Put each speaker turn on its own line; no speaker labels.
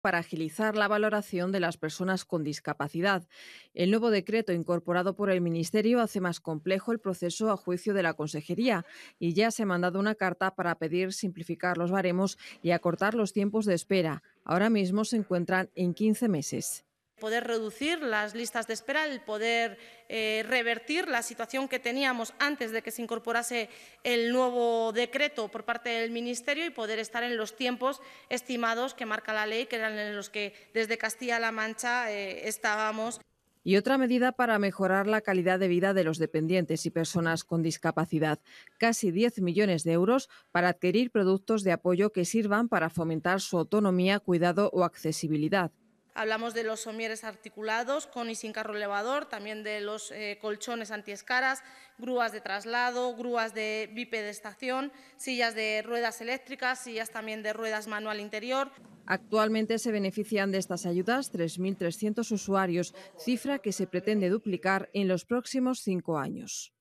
para agilizar la valoración de las personas con discapacidad. El nuevo decreto incorporado por el Ministerio hace más complejo el proceso a juicio de la Consejería y ya se ha mandado una carta para pedir simplificar los baremos y acortar los tiempos de espera. Ahora mismo se encuentran en 15 meses
poder reducir las listas de espera, el poder eh, revertir la situación que teníamos antes de que se incorporase el nuevo decreto por parte del Ministerio y poder estar en los tiempos estimados que marca la ley, que eran en los que desde Castilla-La Mancha eh, estábamos.
Y otra medida para mejorar la calidad de vida de los dependientes y personas con discapacidad. Casi 10 millones de euros para adquirir productos de apoyo que sirvan para fomentar su autonomía, cuidado o accesibilidad.
Hablamos de los somieres articulados con y sin carro elevador, también de los eh, colchones antiescaras, grúas de traslado, grúas de bipedestación, sillas de ruedas eléctricas, sillas también de ruedas manual interior.
Actualmente se benefician de estas ayudas 3.300 usuarios, cifra que se pretende duplicar en los próximos cinco años.